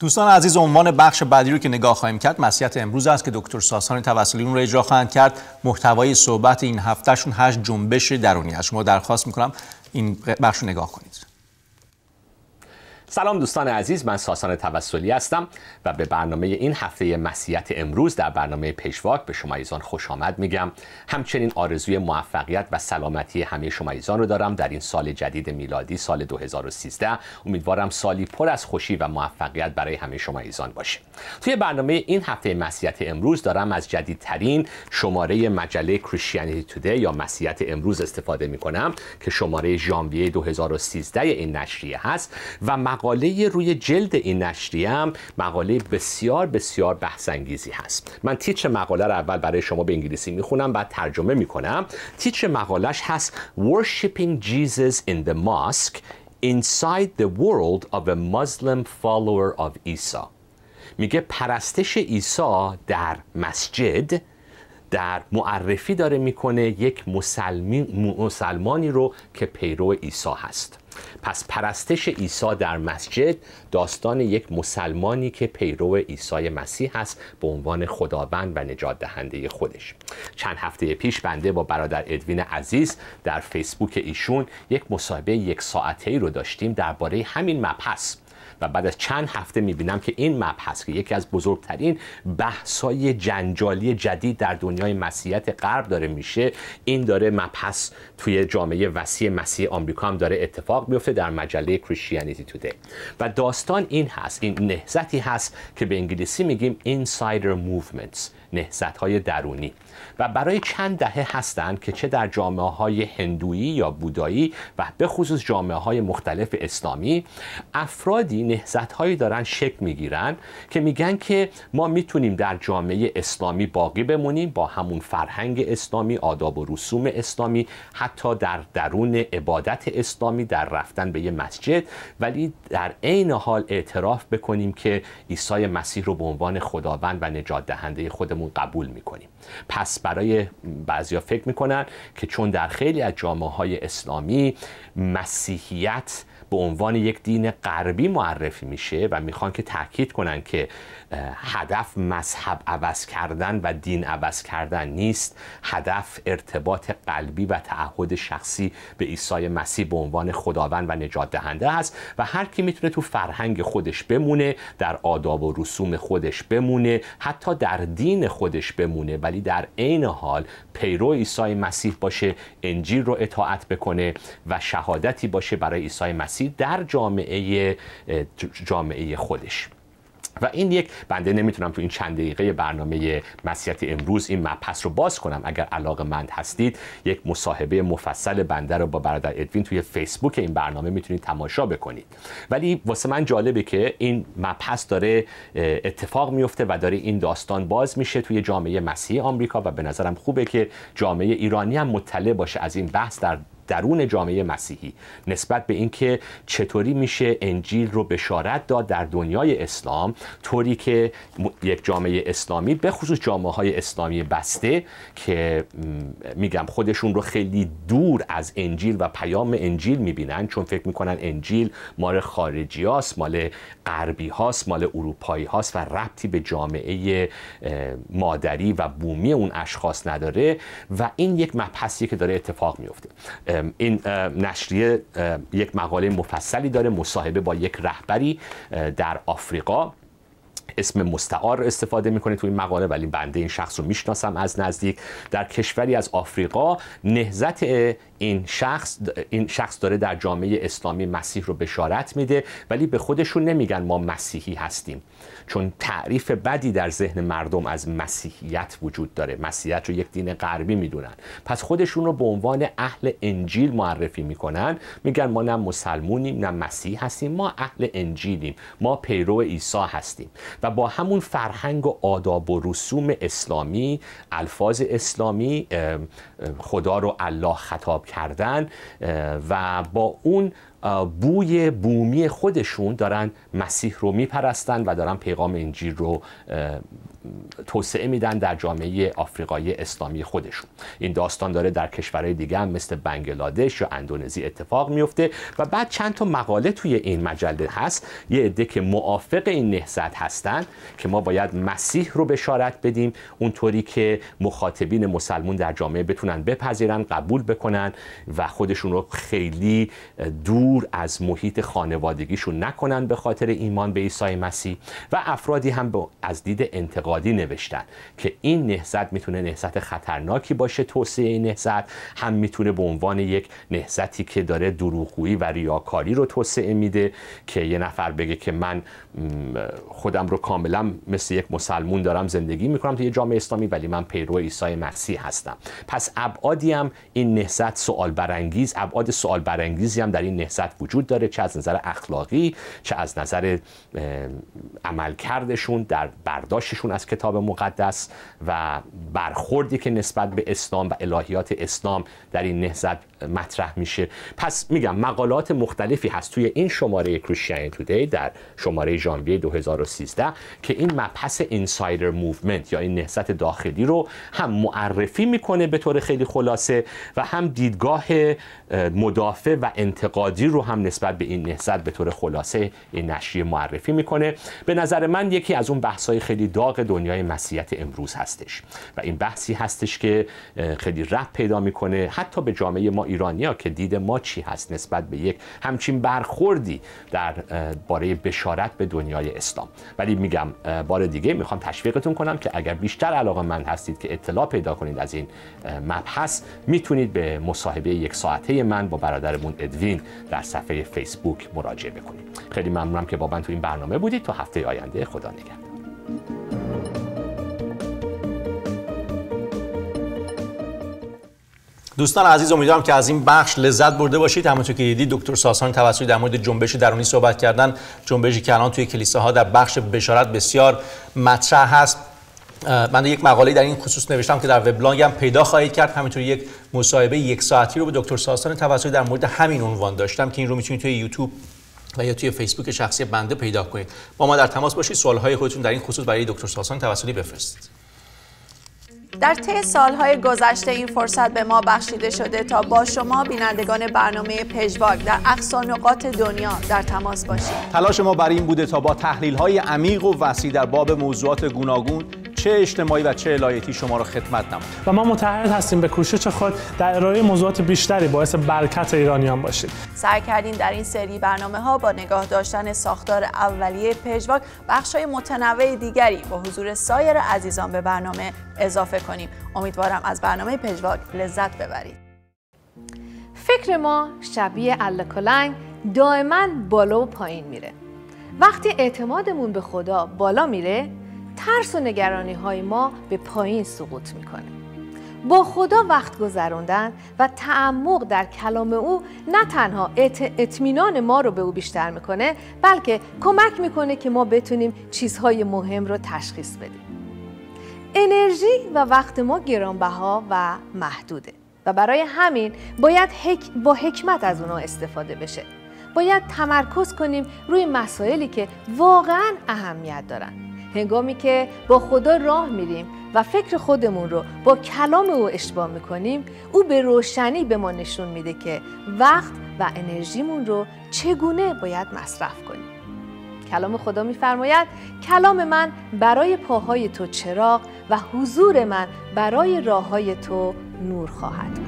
دوستان عزیز عنوان بخش بعدی رو که نگاه خواهیم کرد مسیحیت امروز است که دکتر ساسان توسلی اون رو اجرا خواهند کرد محتوای صحبت این هفتهشون هشت جنبش درونی است شما درخواست میکنم این بخش رو نگاه کنید سلام دوستان عزیز من ساسان توسلی هستم و به برنامه این هفته مسیحیت امروز در برنامه پیشواک به شما ایزان خوش آمد میگم همچنین آرزوی موفقیت و سلامتی همه شما ایزان رو دارم در این سال جدید میلادی سال 2013 امیدوارم سالی پر از خوشی و موفقیت برای همه شما ایزان باشه توی برنامه این هفته مسیحیت امروز دارم از جدیدترین شماره مجله کریستیانیتی توده یا مسیحیت امروز استفاده میکنم که شماره ژانویه 2013 این نشریه هست و مقاله روی جلد این نشریه هم مقاله بسیار بسیار بحث انگیزی هست من تیتر مقاله رو اول برای شما به انگلیسی میخونم بعد ترجمه میکنم تیتر مقالهش هست Worshipping Jesus in the Mosque Inside the World of a Muslim Follower of Isa میگه پرستش عیسی در مسجد در معرفی داره میکنه یک مسلمانی رو که پیرو عیسی هست پس پرستش عیسی در مسجد داستان یک مسلمانی که پیرو عیسی مسیح است به عنوان خداوند و نجات دهنده خودش چند هفته پیش بنده با برادر ادوین عزیز در فیسبوک ایشون یک مصاحبه یک ساعته ای رو داشتیم درباره همین مبحث و بعد از چند هفته میبینم که این مبحث که یکی از بزرگترین بحث‌های جنجالی جدید در دنیای مسیحیت غرب داره میشه این داره مبحث توی جامعه وسیع مسیح آمریکا هم داره اتفاق میفته در مجله کریستیانیتی توده و داستان این هست این نهضتی هست که به انگلیسی میگیم اینسایدر موومنتس نهزت های درونی و برای چند دهه هستند که چه در جامعه های هندویی یا بودایی و به خصوص جامعه های مختلف اسلامی افرادی نهزت هایی دارن شکل میگیرن که میگن که ما میتونیم در جامعه اسلامی باقی بمونیم با همون فرهنگ اسلامی آداب و رسوم اسلامی حتی در درون عبادت اسلامی در رفتن به یه مسجد ولی در عین حال اعتراف بکنیم که عیسی مسیح رو به عنوان خداوند و نجات دهنده خودمون قبول میکنیم پس برای بعضیا فکر میکنن که چون در خیلی از جامعه های اسلامی مسیحیت به عنوان یک دین غربی معرفی میشه و میخوان که تاکید کنن که هدف مذهب عوض کردن و دین عوض کردن نیست هدف ارتباط قلبی و تعهد شخصی به عیسی مسیح به عنوان خداوند و نجات دهنده است و هر کی میتونه تو فرهنگ خودش بمونه در آداب و رسوم خودش بمونه حتی در دین خودش بمونه ولی در عین حال پیرو عیسی مسیح باشه انجیل رو اطاعت بکنه و شهادتی باشه برای عیسی مسیح در جامعه جامعه خودش و این یک بنده نمیتونم تو این چند دقیقه برنامه مسیحیت امروز این مبحث رو باز کنم اگر علاقه مند هستید یک مصاحبه مفصل بنده رو با برادر ادوین توی فیسبوک این برنامه میتونید تماشا بکنید ولی واسه من جالبه که این مبحث داره اتفاق میفته و داره این داستان باز میشه توی جامعه مسیحی آمریکا و به نظرم خوبه که جامعه ایرانی هم مطلع باشه از این بحث در درون جامعه مسیحی نسبت به اینکه چطوری میشه انجیل رو بشارت داد در دنیای اسلام طوری که یک جامعه اسلامی به خصوص جامعه های اسلامی بسته که میگم خودشون رو خیلی دور از انجیل و پیام انجیل میبینن چون فکر میکنن انجیل مال خارجی هاست مال غربی هاست مال اروپایی هاست و ربطی به جامعه مادری و بومی اون اشخاص نداره و این یک مبحثیه که داره اتفاق میفته این نشریه یک مقاله مفصلی داره مصاحبه با یک رهبری در آفریقا اسم مستعار استفاده میکنه تو این مقاله ولی بنده این شخص رو میشناسم از نزدیک در کشوری از آفریقا نهزت این شخص این شخص داره در جامعه اسلامی مسیح رو بشارت میده ولی به خودشون نمیگن ما مسیحی هستیم چون تعریف بدی در ذهن مردم از مسیحیت وجود داره مسیحیت رو یک دین غربی میدونن پس خودشون رو به عنوان اهل انجیل معرفی میکنن میگن ما نه مسلمونیم نه مسیح هستیم ما اهل انجیلیم ما پیرو عیسی هستیم و با همون فرهنگ و آداب و رسوم اسلامی الفاظ اسلامی خدا رو الله خطاب کردن و با اون بوی بومی خودشون دارن مسیح رو میپرستن و دارن پیغام انجیل رو توسعه میدن در جامعه آفریقای اسلامی خودشون این داستان داره در کشورهای دیگه هم مثل بنگلادش و اندونزی اتفاق میفته و بعد چند تا مقاله توی این مجله هست یه عده که موافق این نهضت هستن که ما باید مسیح رو بشارت بدیم اونطوری که مخاطبین مسلمون در جامعه بتونن بپذیرن قبول بکنن و خودشون رو خیلی دور دور از محیط خانوادگیشون نکنن به خاطر ایمان به عیسی مسیح و افرادی هم از دید انتقادی نوشتن که این نهضت میتونه نهضت خطرناکی باشه توسعه این نهضت هم میتونه به عنوان یک نهضتی که داره دروغگویی و ریاکاری رو توسعه میده که یه نفر بگه که من خودم رو کاملا مثل یک مسلمون دارم زندگی میکنم تو یه جامعه اسلامی ولی من پیرو عیسی مسیح هستم پس ابعادی هم این نهضت سوال برانگیز ابعاد سوال برانگیزی هم در این نهضت سیاست وجود داره چه از نظر اخلاقی چه از نظر عملکردشون در برداشتشون از کتاب مقدس و برخوردی که نسبت به اسلام و الهیات اسلام در این نهضت مطرح میشه پس میگم مقالات مختلفی هست توی این شماره تو تودی در شماره ژانویه 2013 که این مبحث اینسایدر موومنت یا این نهضت داخلی رو هم معرفی میکنه به طور خیلی خلاصه و هم دیدگاه مدافع و انتقادی رو هم نسبت به این نهضت به طور خلاصه این نشریه معرفی میکنه به نظر من یکی از اون بحث‌های خیلی داغ دنیای مسیحیت امروز هستش و این بحثی هستش که خیلی رد پیدا میکنه حتی به جامعه ما ایرانیا که دید ما چی هست نسبت به یک همچین برخوردی در باره بشارت به دنیای اسلام ولی میگم بار دیگه میخوام تشویقتون کنم که اگر بیشتر علاقه من هستید که اطلاع پیدا کنید از این مبحث میتونید به مصاحبه یک ساعته من با برادرمون ادوین در صفحه فیسبوک مراجعه بکنید خیلی ممنونم که با من تو این برنامه بودید تا هفته آینده خدا نگهدار دوستان عزیز امیدوارم که از این بخش لذت برده باشید همونطور که دیدید دکتر ساسان توسط در مورد جنبش درونی صحبت کردن جنبشی که الان توی کلیساها در بخش بشارت بسیار مطرح هست من یک مقاله در این خصوص نوشتم که در وبلاگم پیدا خواهید کرد همینطور یک مصاحبه یک ساعتی رو به دکتر ساسان توسلی در مورد همین عنوان داشتم که این رو میتونید توی یوتیوب و یا توی فیسبوک شخصی بنده پیدا کنید با ما در تماس باشید سوالهای خودتون در این خصوص برای دکتر ساسان توسلی بفرستید در طی سالهای گذشته این فرصت به ما بخشیده شده تا با شما بینندگان برنامه پژواک در اقصا نقاط دنیا در تماس باشیم تلاش ما برای این بوده تا با تحلیل‌های عمیق و وسیع در باب موضوعات گوناگون چه اجتماعی و چه علایتی شما را خدمت نم. و ما متحد هستیم به کوشش خود در ارائه موضوعات بیشتری باعث برکت ایرانیان باشید سعی کردیم در این سری برنامه ها با نگاه داشتن ساختار اولیه پژواک بخش های متنوع دیگری با حضور سایر عزیزان به برنامه اضافه کنیم امیدوارم از برنامه پژواک لذت ببرید فکر ما شبیه الکلنگ دائما بالا و پایین میره وقتی اعتمادمون به خدا بالا میره ترس و نگرانی های ما به پایین سقوط میکنه با خدا وقت گذراندن و تعمق در کلام او نه تنها اطمینان ما رو به او بیشتر میکنه بلکه کمک میکنه که ما بتونیم چیزهای مهم رو تشخیص بدیم انرژی و وقت ما گرانبها و محدوده و برای همین باید با حکمت از اونا استفاده بشه باید تمرکز کنیم روی مسائلی که واقعا اهمیت دارن هنگامی که با خدا راه میریم و فکر خودمون رو با کلام او اشتباه میکنیم او به روشنی به ما نشون میده که وقت و انرژیمون رو چگونه باید مصرف کنیم کلام خدا میفرماید کلام من برای پاهای تو چراغ و حضور من برای راههای تو نور خواهد بود